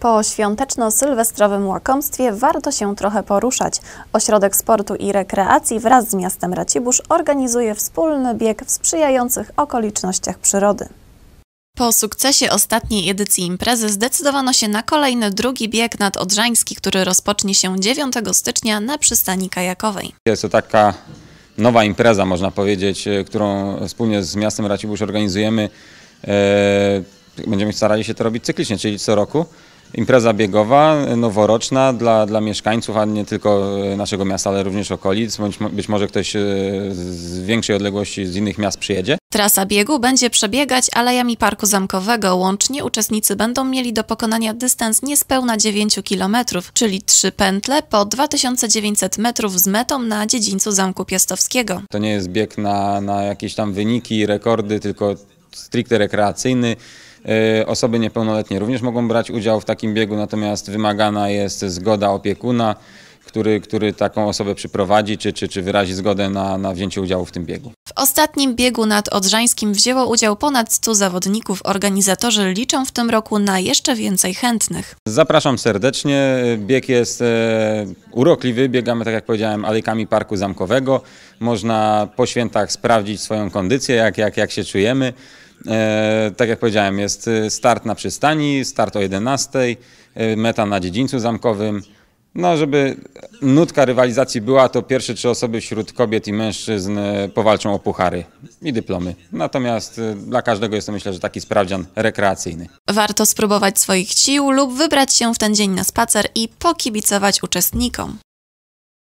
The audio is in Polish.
Po świąteczno-sylwestrowym łakomstwie warto się trochę poruszać. Ośrodek Sportu i Rekreacji wraz z miastem Racibórz organizuje wspólny bieg w sprzyjających okolicznościach przyrody. Po sukcesie ostatniej edycji imprezy zdecydowano się na kolejny drugi bieg nad Odrzański, który rozpocznie się 9 stycznia na przystani kajakowej. Jest to taka nowa impreza, można powiedzieć, e, którą wspólnie z miastem Racibórz organizujemy. E, będziemy starali się to robić cyklicznie, czyli co roku impreza biegowa, noworoczna dla, dla mieszkańców, a nie tylko e, naszego miasta, ale również okolic. być może ktoś e, z większej odległości z innych miast przyjedzie. Trasa biegu będzie przebiegać alejami Parku Zamkowego. Łącznie uczestnicy będą mieli do pokonania dystans niespełna 9 km, czyli trzy pętle po 2900 metrów z metą na dziedzińcu Zamku Piastowskiego. To nie jest bieg na, na jakieś tam wyniki, rekordy, tylko stricte rekreacyjny. E, osoby niepełnoletnie również mogą brać udział w takim biegu, natomiast wymagana jest zgoda opiekuna, który, który taką osobę przyprowadzi czy, czy, czy wyrazi zgodę na, na wzięcie udziału w tym biegu. W ostatnim biegu nad Odrzańskim wzięło udział ponad 100 zawodników. Organizatorzy liczą w tym roku na jeszcze więcej chętnych. Zapraszam serdecznie. Bieg jest e, urokliwy. Biegamy, tak jak powiedziałem, alejkami Parku Zamkowego. Można po świętach sprawdzić swoją kondycję, jak, jak, jak się czujemy. E, tak jak powiedziałem, jest y, start na przystani, start o 11, y, meta na dziedzińcu zamkowym. No, żeby nutka rywalizacji była, to pierwsze trzy osoby wśród kobiet i mężczyzn y, powalczą o puchary i dyplomy. Natomiast dla każdego jest to myślę, że taki sprawdzian rekreacyjny. Warto spróbować swoich sił lub wybrać się w ten dzień na spacer i pokibicować uczestnikom.